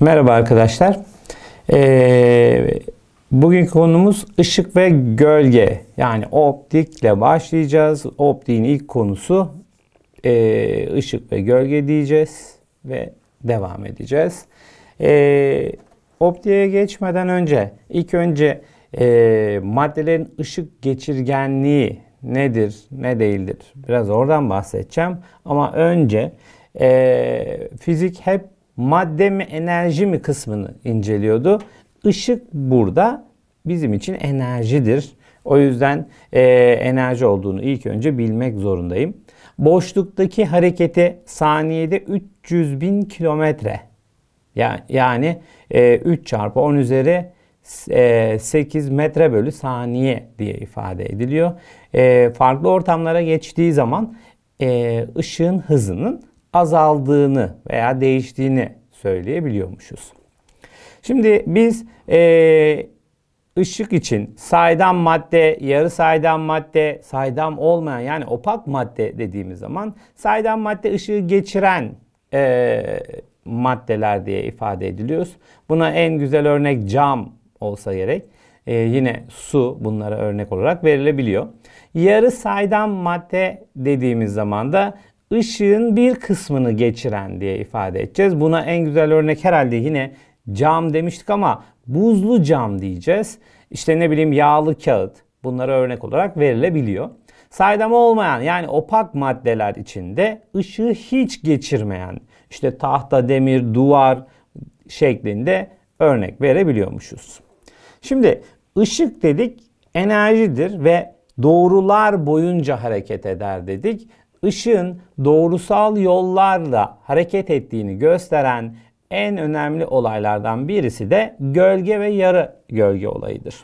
Merhaba arkadaşlar. Ee, bugünkü konumuz ışık ve gölge. Yani optikle başlayacağız. Optiğin ilk konusu e, ışık ve gölge diyeceğiz ve devam edeceğiz. E, optiğe geçmeden önce ilk önce e, maddelerin ışık geçirgenliği nedir, ne değildir? Biraz oradan bahsedeceğim. Ama önce e, fizik hep madde mi enerji mi kısmını inceliyordu. Işık burada bizim için enerjidir. O yüzden e, enerji olduğunu ilk önce bilmek zorundayım. Boşluktaki hareketi saniyede 300 bin kilometre. Yani e, 3 çarpı 10 üzeri 8 e, metre bölü saniye diye ifade ediliyor. E, farklı ortamlara geçtiği zaman e, ışığın hızının azaldığını veya değiştiğini söyleyebiliyormuşuz. Şimdi biz e, ışık için saydam madde, yarı saydam madde, saydam olmayan yani opak madde dediğimiz zaman saydam madde ışığı geçiren e, maddeler diye ifade ediliyoruz. Buna en güzel örnek cam olsa gerek. E, yine su bunlara örnek olarak verilebiliyor. Yarı saydam madde dediğimiz zaman da ışığın bir kısmını geçiren diye ifade edeceğiz. Buna en güzel örnek herhalde yine cam demiştik ama buzlu cam diyeceğiz. İşte ne bileyim yağlı kağıt bunlara örnek olarak verilebiliyor. Saydam olmayan yani opak maddeler içinde ışığı hiç geçirmeyen işte tahta, demir, duvar şeklinde örnek verebiliyormuşuz. Şimdi ışık dedik enerjidir ve doğrular boyunca hareket eder dedik ışığın doğrusal yollarla hareket ettiğini gösteren en önemli olaylardan birisi de gölge ve yarı gölge olayıdır.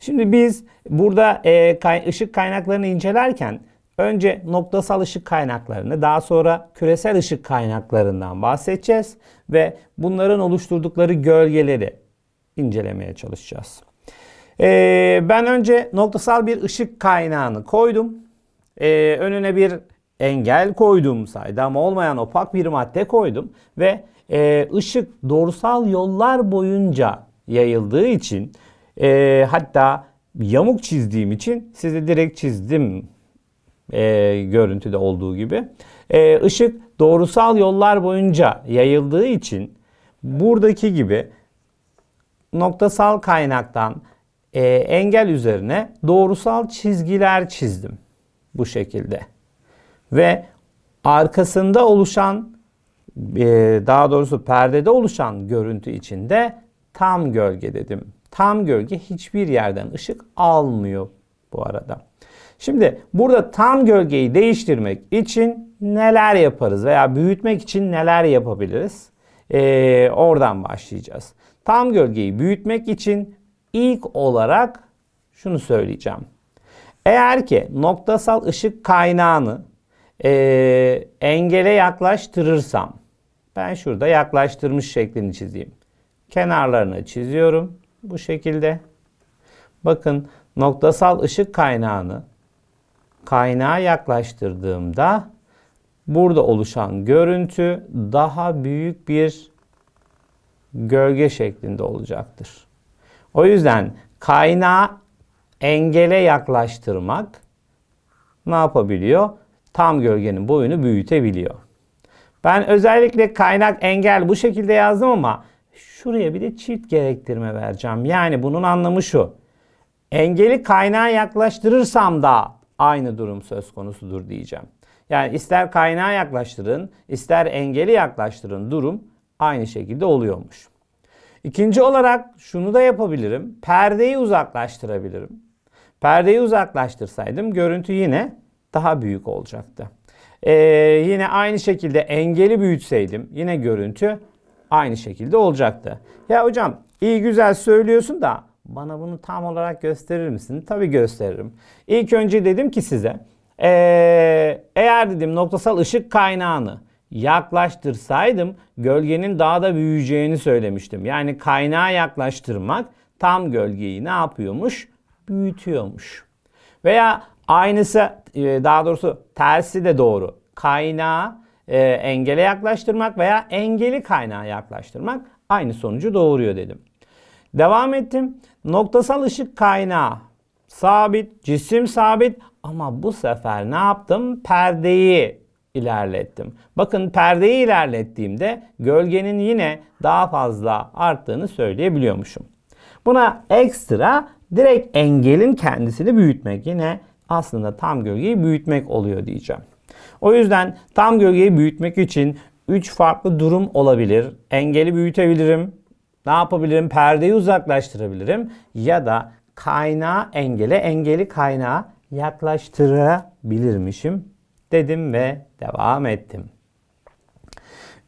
Şimdi biz burada e, kay ışık kaynaklarını incelerken önce noktasal ışık kaynaklarını daha sonra küresel ışık kaynaklarından bahsedeceğiz ve bunların oluşturdukları gölgeleri incelemeye çalışacağız. E, ben önce noktasal bir ışık kaynağını koydum. E, önüne bir engel koydum, saydam olmayan opak bir madde koydum ve e, ışık doğrusal yollar boyunca yayıldığı için e, hatta yamuk çizdiğim için size direkt çizdim e, görüntüde olduğu gibi. E, ışık doğrusal yollar boyunca yayıldığı için buradaki gibi noktasal kaynaktan e, engel üzerine doğrusal çizgiler çizdim bu şekilde ve arkasında oluşan e, daha doğrusu perdede oluşan görüntü içinde tam gölge dedim. Tam gölge hiçbir yerden ışık almıyor bu arada. Şimdi burada tam gölgeyi değiştirmek için neler yaparız veya büyütmek için neler yapabiliriz? Ee, oradan başlayacağız. Tam gölgeyi büyütmek için ilk olarak şunu söyleyeceğim. Eğer ki noktasal ışık kaynağını e, engele yaklaştırırsam ben şurada yaklaştırmış şeklini çizeyim. Kenarlarını çiziyorum bu şekilde. Bakın noktasal ışık kaynağını kaynağa yaklaştırdığımda burada oluşan görüntü daha büyük bir gölge şeklinde olacaktır. O yüzden kaynağı engele yaklaştırmak ne yapabiliyor? tam gölgenin boyunu büyütebiliyor. Ben özellikle kaynak engel bu şekilde yazdım ama şuraya bir de çift gerektirme vereceğim. Yani bunun anlamı şu. Engeli kaynağa yaklaştırırsam da aynı durum söz konusudur diyeceğim. Yani ister kaynağa yaklaştırın, ister engeli yaklaştırın durum aynı şekilde oluyormuş. İkinci olarak şunu da yapabilirim. Perdeyi uzaklaştırabilirim. Perdeyi uzaklaştırsaydım görüntü yine daha büyük olacaktı. Ee, yine aynı şekilde engeli büyütseydim yine görüntü aynı şekilde olacaktı. Ya hocam iyi güzel söylüyorsun da bana bunu tam olarak gösterir misin? Tabii gösteririm. İlk önce dedim ki size ee, eğer dedim noktasal ışık kaynağını yaklaştırsaydım gölgenin daha da büyüyeceğini söylemiştim. Yani kaynağa yaklaştırmak tam gölgeyi ne yapıyormuş? Büyütüyormuş. Veya Aynısı e, daha doğrusu tersi de doğru. Kaynağı e, engele yaklaştırmak veya engeli kaynağa yaklaştırmak aynı sonucu doğuruyor dedim. Devam ettim. Noktasal ışık kaynağı sabit, cisim sabit ama bu sefer ne yaptım? Perdeyi ilerlettim. Bakın perdeyi ilerlettiğimde gölgenin yine daha fazla arttığını söyleyebiliyormuşum. Buna ekstra direkt engelin kendisini büyütmek yine aslında tam gölgeyi büyütmek oluyor diyeceğim. O yüzden tam gölgeyi büyütmek için 3 farklı durum olabilir. Engeli büyütebilirim. Ne yapabilirim? Perdeyi uzaklaştırabilirim. Ya da kaynağı engele, engeli kaynağı yaklaştırabilirmişim dedim ve devam ettim.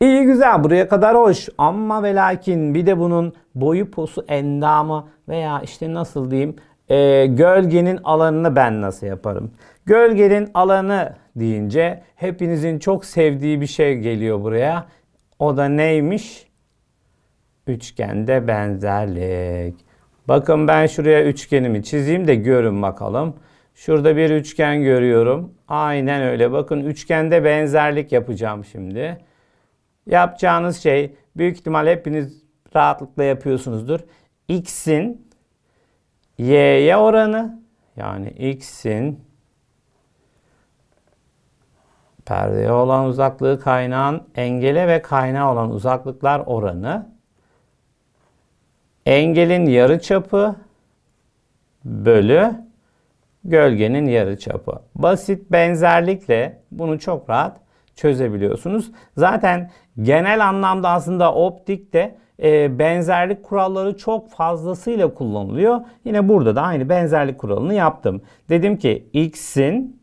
İyi güzel buraya kadar hoş ama ve lakin bir de bunun boyu posu endamı veya işte nasıl diyeyim e, gölgenin alanını ben nasıl yaparım? Gölgenin alanı deyince hepinizin çok sevdiği bir şey geliyor buraya. O da neymiş? Üçgende benzerlik. Bakın ben şuraya üçgenimi çizeyim de görün bakalım. Şurada bir üçgen görüyorum. Aynen öyle. Bakın üçgende benzerlik yapacağım şimdi. Yapacağınız şey büyük ihtimal hepiniz rahatlıkla yapıyorsunuzdur. X'in y'ye oranı yani x'in perdeye olan uzaklığı kaynağın engele ve kaynağa olan uzaklıklar oranı engelin yarı çapı bölü gölgenin yarı çapı Basit benzerlikle bunu çok rahat çözebiliyorsunuz. Zaten genel anlamda aslında optikte ee, benzerlik kuralları çok fazlasıyla kullanılıyor. Yine burada da aynı benzerlik kuralını yaptım. Dedim ki x'in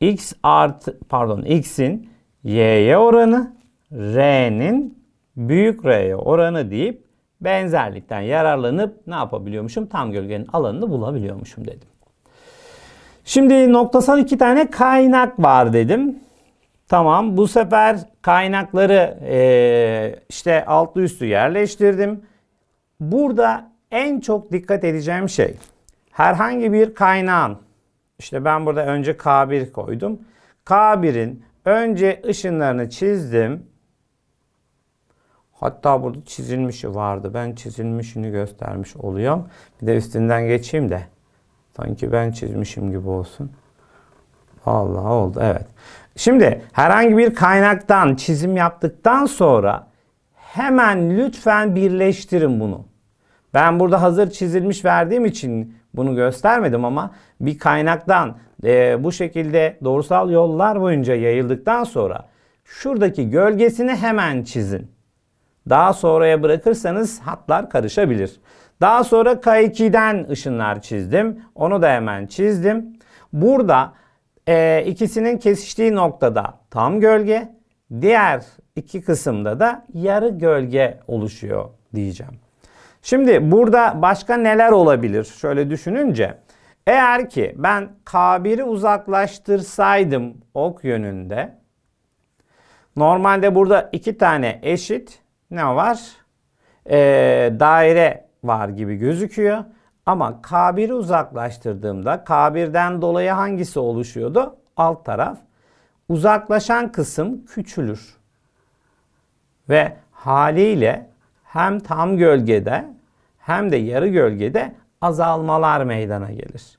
x art pardon x'in y'ye oranı r'nin büyük r'ye oranı deyip benzerlikten yararlanıp ne yapabiliyormuşum? Tam gölgenin alanını bulabiliyormuşum dedim. Şimdi noktasal iki tane kaynak var dedim. Tamam bu sefer kaynakları e, işte altlı üstü yerleştirdim. Burada en çok dikkat edeceğim şey herhangi bir kaynağın işte ben burada önce K1 koydum. K1'in önce ışınlarını çizdim. Hatta burada çizilmişi vardı. Ben çizilmişini göstermiş oluyorum. Bir de üstünden geçeyim de. Sanki ben çizmişim gibi olsun. Allah oldu evet. Şimdi herhangi bir kaynaktan çizim yaptıktan sonra hemen lütfen birleştirin bunu. Ben burada hazır çizilmiş verdiğim için bunu göstermedim ama bir kaynaktan e, bu şekilde doğrusal yollar boyunca yayıldıktan sonra şuradaki gölgesini hemen çizin. Daha sonraya bırakırsanız hatlar karışabilir. Daha sonra K2'den ışınlar çizdim. Onu da hemen çizdim. Burada e, ikisinin kesiştiği noktada tam gölge, diğer iki kısımda da yarı gölge oluşuyor diyeceğim. Şimdi burada başka neler olabilir? Şöyle düşününce eğer ki ben K1'i uzaklaştırsaydım ok yönünde normalde burada iki tane eşit ne var? Ee, daire var gibi gözüküyor. Ama kabiri uzaklaştırdığımda kabirden dolayı hangisi oluşuyordu? Alt taraf. Uzaklaşan kısım küçülür. Ve haliyle hem tam gölgede hem de yarı gölgede azalmalar meydana gelir.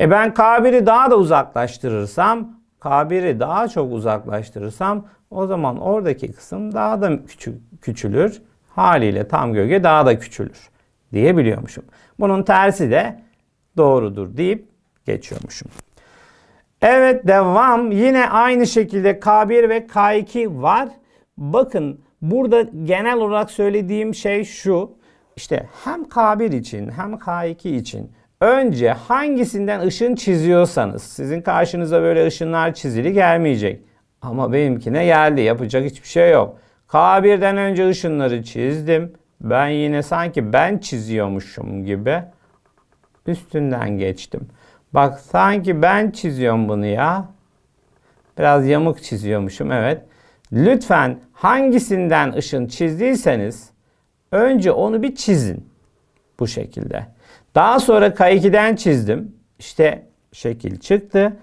E ben kabiri daha da uzaklaştırırsam, kabiri daha çok uzaklaştırırsam o zaman oradaki kısım daha da küçük, küçülür. Haliyle tam gölge daha da küçülür diyebiliyormuşum. Bunun tersi de doğrudur deyip geçiyormuşum. Evet devam. Yine aynı şekilde K1 ve K2 var. Bakın burada genel olarak söylediğim şey şu. İşte hem K1 için hem K2 için önce hangisinden ışın çiziyorsanız sizin karşınıza böyle ışınlar çizili gelmeyecek. Ama benimkine geldi. Yapacak hiçbir şey yok. K1'den önce ışınları çizdim. Ben yine sanki ben çiziyormuşum gibi üstünden geçtim. Bak sanki ben çiziyorum bunu ya. Biraz yamuk çiziyormuşum evet. Lütfen hangisinden ışın çizdiyseniz önce onu bir çizin. Bu şekilde. Daha sonra K2'den çizdim. İşte şekil çıktı.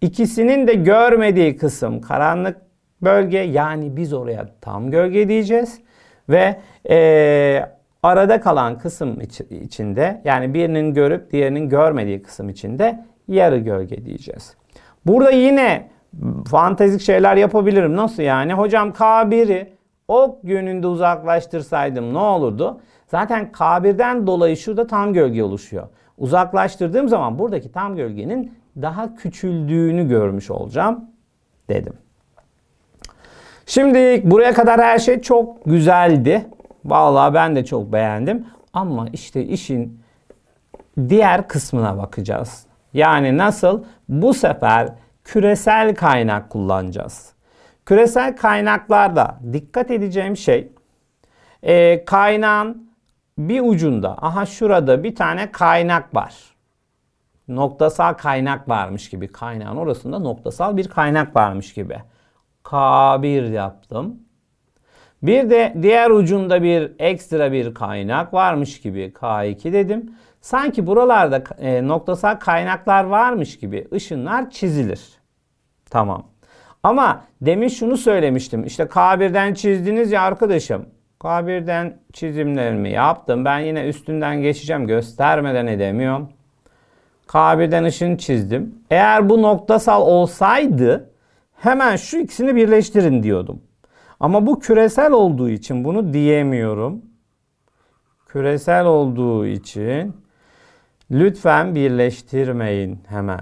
İkisinin de görmediği kısım karanlık bölge yani biz oraya tam gölge diyeceğiz. Ve e, arada kalan kısım içinde yani birinin görüp diğerinin görmediği kısım içinde yarı gölge diyeceğiz. Burada yine fantezik şeyler yapabilirim. Nasıl yani? Hocam K1'i ok yönünde uzaklaştırsaydım ne olurdu? Zaten K1'den dolayı şurada tam gölge oluşuyor. Uzaklaştırdığım zaman buradaki tam gölgenin daha küçüldüğünü görmüş olacağım dedim. Şimdi buraya kadar her şey çok güzeldi. Vallahi ben de çok beğendim. Ama işte işin diğer kısmına bakacağız. Yani nasıl? Bu sefer küresel kaynak kullanacağız. Küresel kaynaklarda dikkat edeceğim şey e, kaynağın bir ucunda aha şurada bir tane kaynak var. Noktasal kaynak varmış gibi kaynağın orasında noktasal bir kaynak varmış gibi. K1 yaptım. Bir de diğer ucunda bir ekstra bir kaynak varmış gibi K2 dedim. Sanki buralarda e, noktasal kaynaklar varmış gibi ışınlar çizilir. Tamam. Ama demin şunu söylemiştim. İşte K1'den çizdiniz ya arkadaşım. K1'den çizimlerimi yaptım. Ben yine üstünden geçeceğim. Göstermeden edemiyorum. K1'den ışın çizdim. Eğer bu noktasal olsaydı hemen şu ikisini birleştirin diyordum. Ama bu küresel olduğu için bunu diyemiyorum. Küresel olduğu için lütfen birleştirmeyin hemen.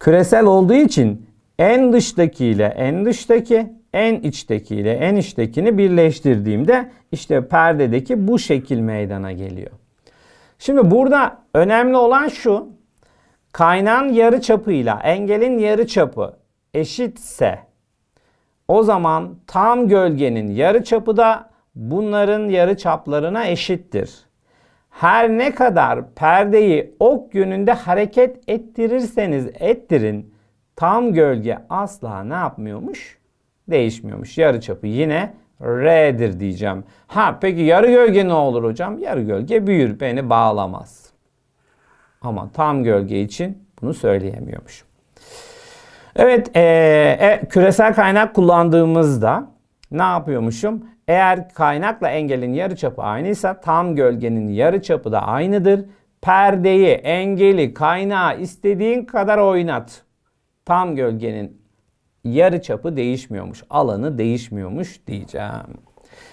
Küresel olduğu için en dıştaki ile en dıştaki, en içteki ile en içtekini birleştirdiğimde işte perdedeki bu şekil meydana geliyor. Şimdi burada önemli olan şu kaynağın yarı çapıyla engelin yarı çapı eşitse o zaman tam gölgenin yarı çapı da bunların yarı çaplarına eşittir. Her ne kadar perdeyi ok yönünde hareket ettirirseniz ettirin tam gölge asla ne yapmıyormuş? Değişmiyormuş. Yarı çapı yine R'dir diyeceğim. Ha peki yarı gölge ne olur hocam? Yarı gölge büyür beni bağlamaz. Ama tam gölge için bunu söyleyemiyormuş. Evet, e, e, küresel kaynak kullandığımızda ne yapıyormuşum? Eğer kaynakla engelin yarıçapı aynıysa tam gölgenin yarıçapı da aynıdır. Perdeyi, engeli, kaynağı istediğin kadar oynat. Tam gölgenin yarıçapı değişmiyormuş. Alanı değişmiyormuş diyeceğim.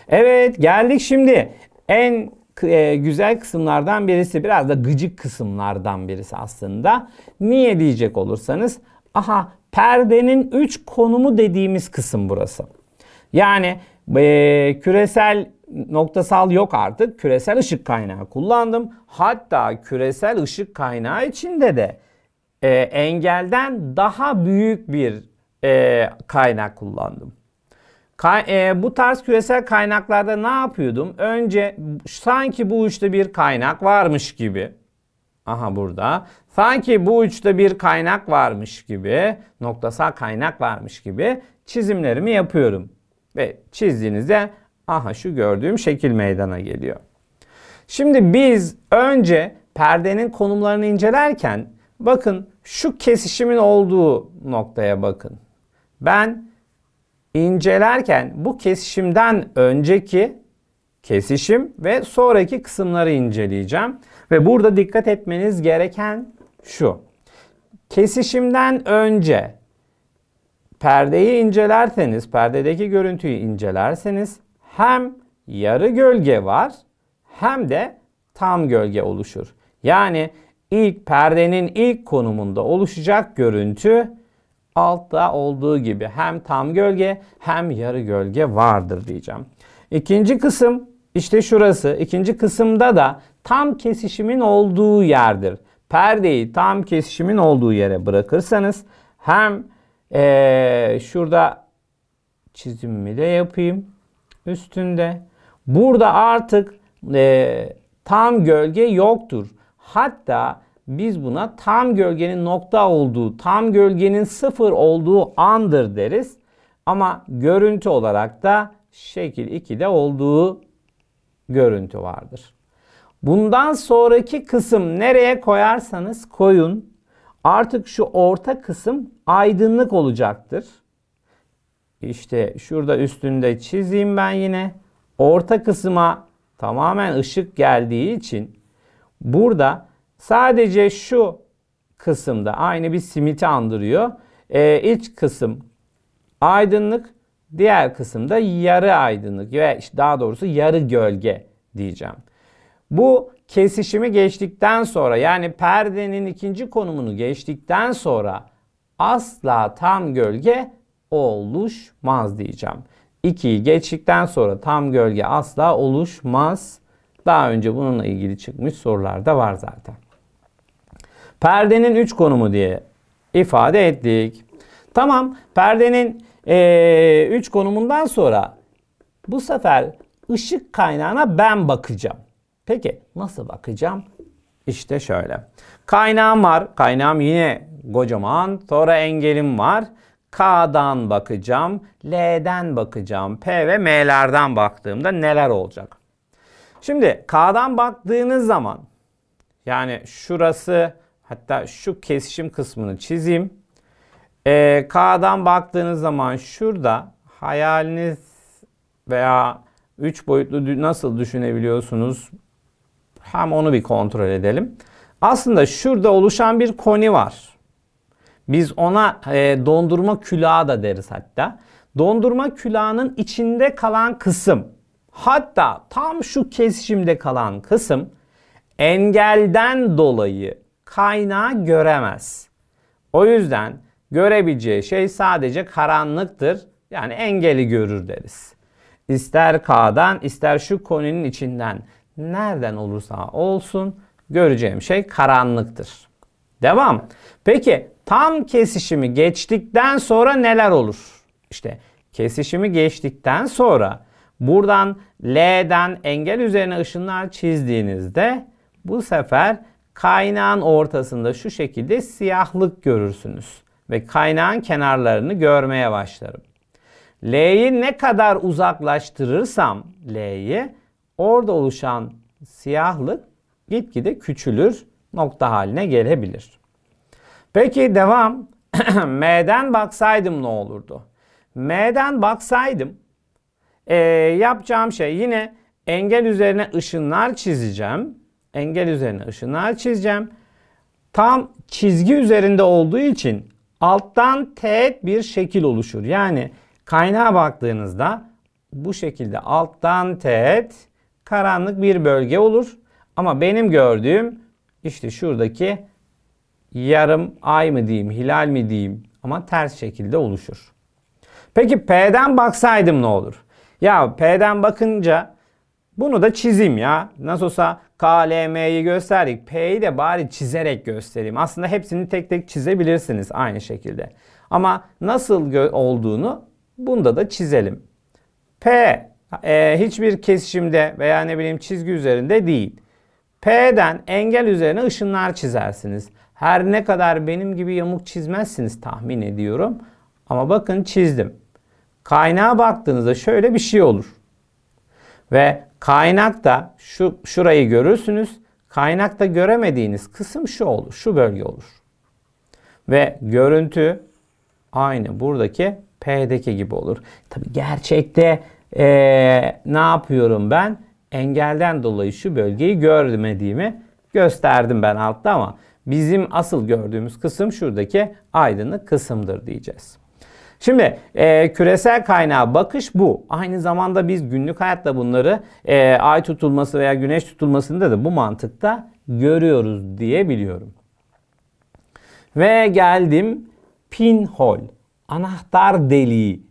Evet geldik şimdi en e, güzel kısımlardan birisi. Biraz da gıcık kısımlardan birisi aslında. Niye diyecek olursanız. Aha perdenin 3 konumu dediğimiz kısım burası. Yani e, küresel noktasal yok artık. Küresel ışık kaynağı kullandım. Hatta küresel ışık kaynağı içinde de e, engelden daha büyük bir e, kaynak kullandım. E, bu tarz küresel kaynaklarda ne yapıyordum? Önce sanki bu uçta bir kaynak varmış gibi. Aha burada. Sanki bu uçta bir kaynak varmış gibi, noktasal kaynak varmış gibi çizimlerimi yapıyorum. Ve çizdiğinizde aha şu gördüğüm şekil meydana geliyor. Şimdi biz önce perdenin konumlarını incelerken bakın şu kesişimin olduğu noktaya bakın. Ben incelerken bu kesişimden önceki kesişim ve sonraki kısımları inceleyeceğim. Ve burada dikkat etmeniz gereken şu. Kesişimden önce perdeyi incelerseniz, perdedeki görüntüyü incelerseniz hem yarı gölge var hem de tam gölge oluşur. Yani ilk perdenin ilk konumunda oluşacak görüntü Altta olduğu gibi hem tam gölge hem yarı gölge vardır diyeceğim. İkinci kısım işte şurası. İkinci kısımda da tam kesişimin olduğu yerdir. Perdeyi tam kesişimin olduğu yere bırakırsanız hem ee, şurada çizimimi de yapayım üstünde. Burada artık e, tam gölge yoktur. Hatta biz buna tam gölgenin nokta olduğu, tam gölgenin sıfır olduğu andır deriz. Ama görüntü olarak da şekil 2'de olduğu görüntü vardır. Bundan sonraki kısım nereye koyarsanız koyun artık şu orta kısım aydınlık olacaktır. İşte şurada üstünde çizeyim ben yine. Orta kısma tamamen ışık geldiği için burada Sadece şu kısımda aynı bir simiti andırıyor. Ee, iç kısım aydınlık, diğer kısımda yarı aydınlık ve daha doğrusu yarı gölge diyeceğim. Bu kesişimi geçtikten sonra yani perdenin ikinci konumunu geçtikten sonra asla tam gölge oluşmaz diyeceğim. 2'yi geçtikten sonra tam gölge asla oluşmaz. Daha önce bununla ilgili çıkmış sorular da var zaten. Perdenin üç konumu diye ifade ettik. Tamam perdenin 3 e, konumundan sonra bu sefer ışık kaynağına ben bakacağım. Peki nasıl bakacağım? İşte şöyle. Kaynağım var. Kaynağım yine kocaman. Sonra engelim var. K'dan bakacağım. L'den bakacağım. P ve M'lerden baktığımda neler olacak? Şimdi K'dan baktığınız zaman yani şurası Hatta şu kesişim kısmını çizeyim. E, K'dan baktığınız zaman şurada hayaliniz veya 3 boyutlu nasıl düşünebiliyorsunuz? Hem onu bir kontrol edelim. Aslında şurada oluşan bir koni var. Biz ona e, dondurma külahı da deriz hatta. Dondurma külahının içinde kalan kısım. Hatta tam şu kesişimde kalan kısım engelden dolayı kaynağı göremez. O yüzden görebileceği şey sadece karanlıktır. Yani engeli görür deriz. İster K'dan ister şu koninin içinden nereden olursa olsun göreceğim şey karanlıktır. Devam. Peki tam kesişimi geçtikten sonra neler olur? İşte kesişimi geçtikten sonra buradan L'den engel üzerine ışınlar çizdiğinizde bu sefer Kaynağın ortasında şu şekilde siyahlık görürsünüz ve kaynağın kenarlarını görmeye başlarım. L'yi ne kadar uzaklaştırırsam L'yi orada oluşan siyahlık gitgide küçülür, nokta haline gelebilir. Peki devam. M'den baksaydım ne olurdu? M'den baksaydım e, yapacağım şey yine engel üzerine ışınlar çizeceğim engel üzerine ışınlar çizeceğim. Tam çizgi üzerinde olduğu için alttan teğet bir şekil oluşur. Yani kaynağa baktığınızda bu şekilde alttan teğet karanlık bir bölge olur. Ama benim gördüğüm işte şuradaki yarım ay mı diyeyim, hilal mi diyeyim ama ters şekilde oluşur. Peki P'den baksaydım ne olur? Ya P'den bakınca bunu da çizeyim ya. Nasıl olsa KLM'yi gösterdik. P'yi de bari çizerek göstereyim. Aslında hepsini tek tek çizebilirsiniz aynı şekilde. Ama nasıl olduğunu bunda da çizelim. P e, hiçbir kesişimde veya ne bileyim çizgi üzerinde değil. P'den engel üzerine ışınlar çizersiniz. Her ne kadar benim gibi yamuk çizmezsiniz tahmin ediyorum. Ama bakın çizdim. Kaynağa baktığınızda şöyle bir şey olur. Ve Kaynak da şu şurayı görürsünüz. Kaynakta göremediğiniz kısım şu olur. Şu bölge olur. Ve görüntü aynı buradaki P'deki gibi olur. Tabi gerçekte ee, ne yapıyorum ben? Engelden dolayı şu bölgeyi görmediğimi gösterdim ben altta ama bizim asıl gördüğümüz kısım şuradaki aydınlık kısımdır diyeceğiz. Şimdi e, küresel kaynağa bakış bu. Aynı zamanda biz günlük hayatta bunları e, ay tutulması veya güneş tutulmasında da bu mantıkta görüyoruz diye biliyorum. Ve geldim pinhole, anahtar deliği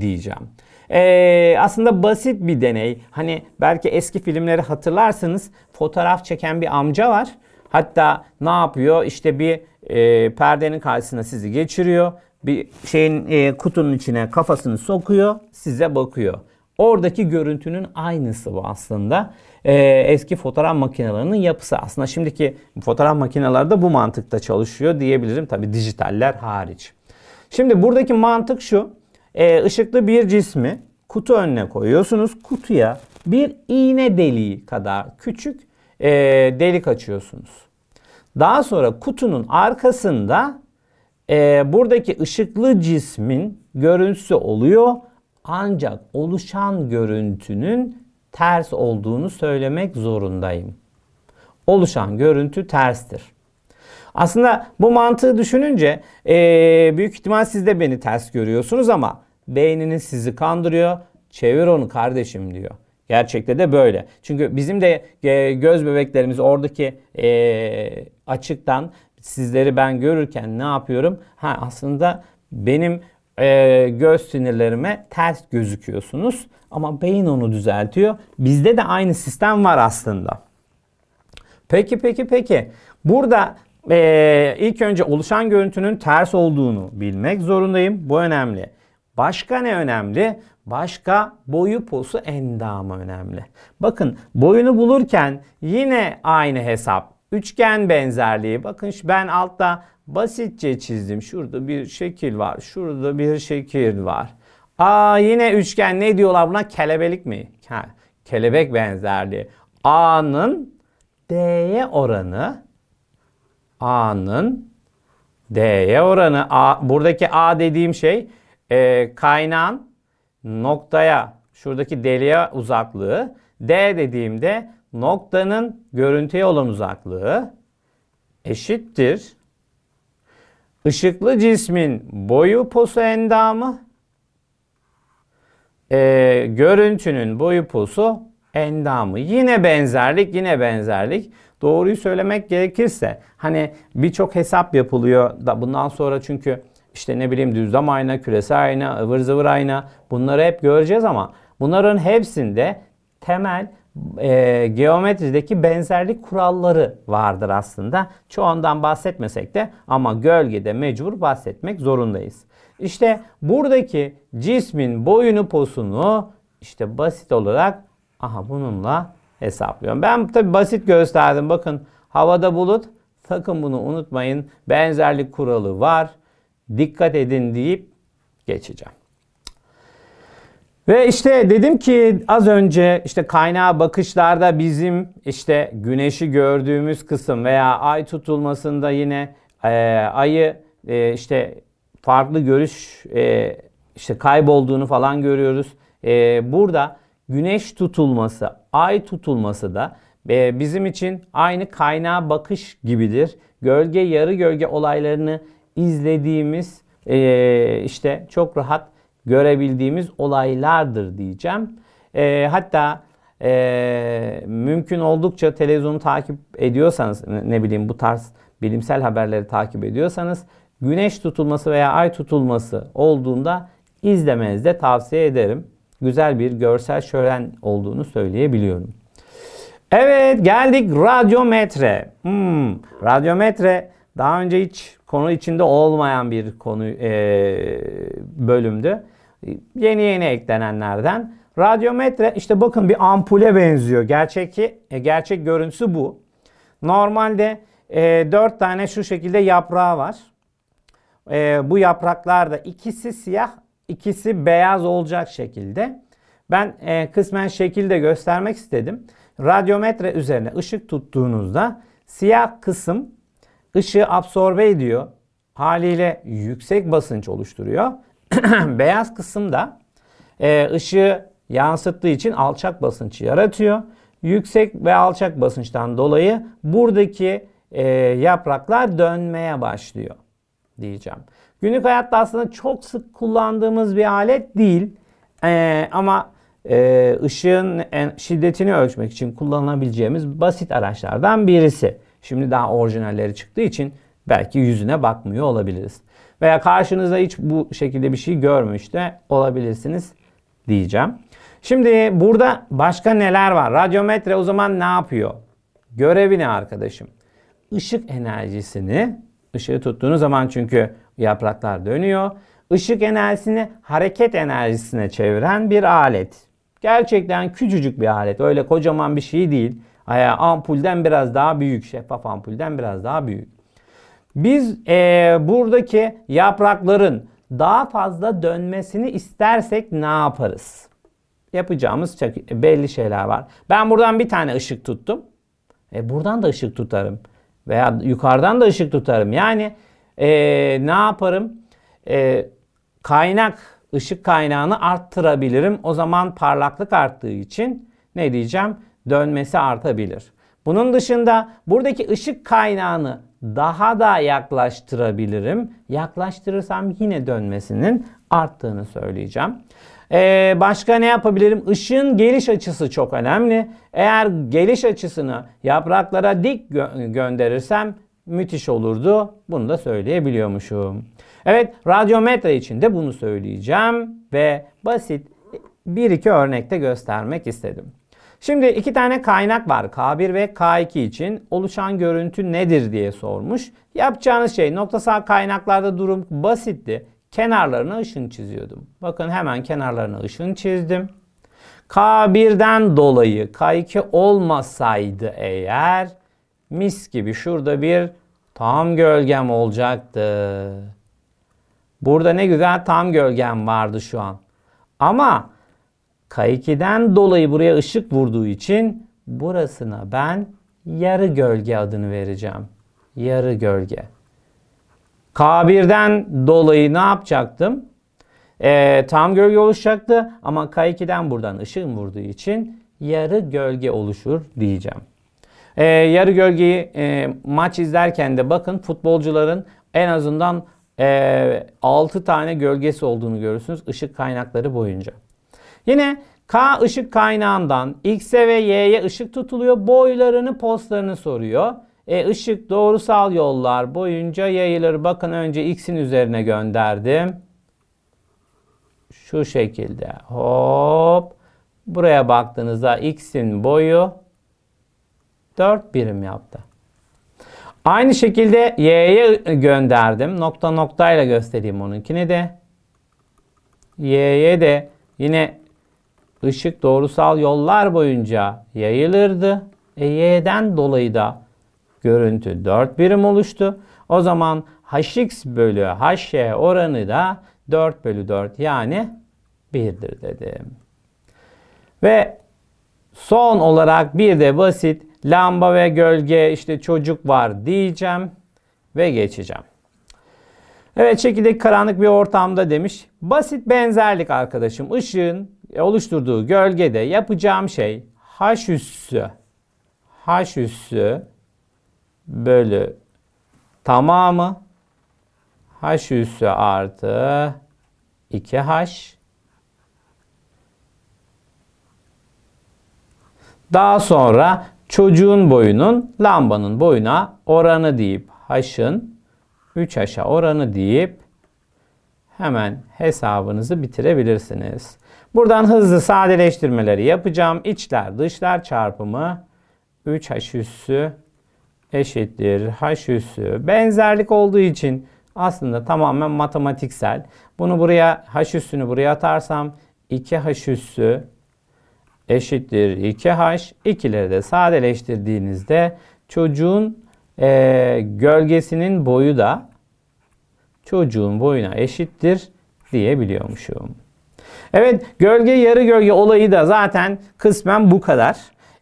diyeceğim. Ee, aslında basit bir deney. Hani belki eski filmleri hatırlarsınız. fotoğraf çeken bir amca var. Hatta ne yapıyor? İşte bir e, perdenin karşısına sizi geçiriyor bir şeyin e, kutunun içine kafasını sokuyor, size bakıyor. Oradaki görüntünün aynısı bu aslında. E, eski fotoğraf makinelerinin yapısı. Aslında şimdiki fotoğraf makinelerde bu mantıkta çalışıyor diyebilirim. Tabi dijitaller hariç. Şimdi buradaki mantık şu. E, ışıklı bir cismi kutu önüne koyuyorsunuz. Kutuya bir iğne deliği kadar küçük e, delik açıyorsunuz. Daha sonra kutunun arkasında e, buradaki ışıklı cismin görüntüsü oluyor. Ancak oluşan görüntünün ters olduğunu söylemek zorundayım. Oluşan görüntü terstir. Aslında bu mantığı düşününce e, büyük ihtimal siz de beni ters görüyorsunuz ama beyniniz sizi kandırıyor. Çevir onu kardeşim diyor. Gerçekte de böyle. Çünkü bizim de e, göz bebeklerimiz oradaki e, açıktan Sizleri ben görürken ne yapıyorum? Ha aslında benim e, göz sinirlerime ters gözüküyorsunuz. Ama beyin onu düzeltiyor. Bizde de aynı sistem var aslında. Peki peki peki. Burada e, ilk önce oluşan görüntünün ters olduğunu bilmek zorundayım. Bu önemli. Başka ne önemli? Başka boyu posu endamı önemli. Bakın boyunu bulurken yine aynı hesap. Üçgen benzerliği. Bakın ben altta basitçe çizdim. Şurada bir şekil var. Şurada bir şekil var. Aa yine üçgen ne diyorlar buna? Kelebelik mi? Ha, kelebek benzerliği. A'nın D'ye oranı A'nın D'ye oranı A, buradaki A dediğim şey e, kaynağın noktaya şuradaki deliğe uzaklığı D dediğimde noktanın görüntüye olan uzaklığı eşittir. Işıklı cismin boyu posu endamı, e, görüntünün boyu posu endamı. Yine benzerlik, yine benzerlik. Doğruyu söylemek gerekirse hani birçok hesap yapılıyor da bundan sonra çünkü işte ne bileyim düzlem ayna, küresel ayna, ıvır zıvır ayna bunları hep göreceğiz ama bunların hepsinde temel e, geometrideki benzerlik kuralları vardır aslında. Çoğundan bahsetmesek de ama gölgede mecbur bahsetmek zorundayız. İşte buradaki cismin boyunu posunu işte basit olarak aha bununla hesaplıyorum. Ben tabi basit gösterdim. Bakın havada bulut. Sakın bunu unutmayın. Benzerlik kuralı var. Dikkat edin deyip geçeceğim. Ve işte dedim ki az önce işte kaynağa bakışlarda bizim işte güneşi gördüğümüz kısım veya ay tutulmasında yine e, ayı e, işte farklı görüş e, işte kaybolduğunu falan görüyoruz. E, burada güneş tutulması, ay tutulması da e, bizim için aynı kaynağa bakış gibidir. Gölge yarı gölge olaylarını izlediğimiz e, işte çok rahat görebildiğimiz olaylardır diyeceğim. E, hatta e, mümkün oldukça televizyonu takip ediyorsanız ne bileyim bu tarz bilimsel haberleri takip ediyorsanız güneş tutulması veya ay tutulması olduğunda izlemenizi de tavsiye ederim. Güzel bir görsel şölen olduğunu söyleyebiliyorum. Evet geldik radyometre. Hmm, radyometre daha önce hiç konu içinde olmayan bir konu e, bölümdü yeni yeni eklenenlerden. Radyometre işte bakın bir ampule benziyor. Gerçek, e, gerçek görüntüsü bu. Normalde e, 4 tane şu şekilde yaprağı var. E, bu yapraklarda ikisi siyah, ikisi beyaz olacak şekilde. Ben e, kısmen şekilde göstermek istedim. Radyometre üzerine ışık tuttuğunuzda siyah kısım ışığı absorbe ediyor. Haliyle yüksek basınç oluşturuyor. beyaz kısımda e, ışığı yansıttığı için alçak basınç yaratıyor. Yüksek ve alçak basınçtan dolayı buradaki e, yapraklar dönmeye başlıyor diyeceğim. Günlük hayatta aslında çok sık kullandığımız bir alet değil e, ama e, ışığın şiddetini ölçmek için kullanabileceğimiz basit araçlardan birisi. Şimdi daha orijinalleri çıktığı için belki yüzüne bakmıyor olabiliriz veya karşınızda hiç bu şekilde bir şey görmüş de olabilirsiniz diyeceğim. Şimdi burada başka neler var? Radyometre o zaman ne yapıyor? Görevi ne arkadaşım? Işık enerjisini, ışığı tuttuğunuz zaman çünkü yapraklar dönüyor. Işık enerjisini hareket enerjisine çeviren bir alet. Gerçekten küçücük bir alet. Öyle kocaman bir şey değil. Ampulden biraz daha büyük, şeffaf ampulden biraz daha büyük. Biz e, buradaki yaprakların daha fazla dönmesini istersek ne yaparız? Yapacağımız belli şeyler var. Ben buradan bir tane ışık tuttum. E, buradan da ışık tutarım. Veya yukarıdan da ışık tutarım. Yani e, ne yaparım? E, kaynak, ışık kaynağını arttırabilirim. O zaman parlaklık arttığı için ne diyeceğim? Dönmesi artabilir. Bunun dışında buradaki ışık kaynağını daha da yaklaştırabilirim. Yaklaştırırsam yine dönmesinin arttığını söyleyeceğim. Ee, başka ne yapabilirim? Işığın geliş açısı çok önemli. Eğer geliş açısını yapraklara dik gö gönderirsem müthiş olurdu. Bunu da söyleyebiliyormuşum. Evet radyometre için de bunu söyleyeceğim ve basit bir iki örnekte göstermek istedim. Şimdi iki tane kaynak var K1 ve K2 için oluşan görüntü nedir diye sormuş. Yapacağınız şey noktasal kaynaklarda durum basitti. Kenarlarına ışın çiziyordum. Bakın hemen kenarlarına ışın çizdim. K1'den dolayı K2 olmasaydı eğer mis gibi şurada bir tam gölgem olacaktı. Burada ne güzel tam gölgem vardı şu an. Ama K2'den dolayı buraya ışık vurduğu için burasına ben yarı gölge adını vereceğim. Yarı gölge. K1'den dolayı ne yapacaktım? Ee, tam gölge oluşacaktı ama K2'den buradan ışığın vurduğu için yarı gölge oluşur diyeceğim. Ee, yarı gölgeyi e, maç izlerken de bakın futbolcuların en azından e, 6 tane gölgesi olduğunu görürsünüz ışık kaynakları boyunca. Yine K ışık kaynağından X'e ve Y'ye ışık tutuluyor. Boylarını, postlarını soruyor. E, ışık doğrusal yollar boyunca yayılır. Bakın önce X'in üzerine gönderdim. Şu şekilde hop. Buraya baktığınızda X'in boyu 4 birim yaptı. Aynı şekilde y'ye gönderdim. Nokta noktayla göstereyim onunkini de. y'ye de yine Işık doğrusal yollar boyunca yayılırdı. E, y'den dolayı da görüntü 4 birim oluştu. O zaman hx bölü hy oranı da 4 bölü 4 yani 1'dir dedim. Ve son olarak bir de basit lamba ve gölge işte çocuk var diyeceğim ve geçeceğim. Evet çekirdek karanlık bir ortamda demiş. Basit benzerlik arkadaşım. Işığın e, oluşturduğu gölgede yapacağım şey h üssü h üssü bölü tamamı h üssü artı 2h daha sonra çocuğun boyunun lambanın boyuna oranı deyip h'ın 3h'a oranı deyip hemen hesabınızı bitirebilirsiniz. Buradan hızlı sadeleştirmeleri yapacağım. İçler dışlar çarpımı 3h üssü eşittir h üssü. Benzerlik olduğu için aslında tamamen matematiksel. Bunu buraya h üssünü buraya atarsam 2h üssü eşittir 2h. İkileri de sadeleştirdiğinizde çocuğun e, gölgesinin boyu da çocuğun boyuna eşittir diyebiliyormuşum. Evet gölge yarı gölge olayı da zaten kısmen bu kadar.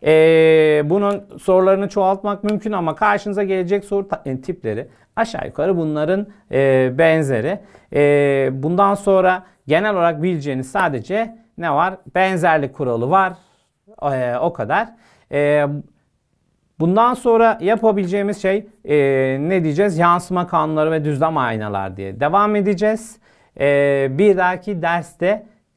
Ee, bunun sorularını çoğaltmak mümkün ama karşınıza gelecek soru e, tipleri aşağı yukarı bunların e, benzeri. E, bundan sonra genel olarak bileceğiniz sadece ne var? Benzerlik kuralı var. E, o kadar. E, bundan sonra yapabileceğimiz şey e, ne diyeceğiz? Yansıma kanunları ve düzlem aynalar diye devam edeceğiz. E, bir dahaki derste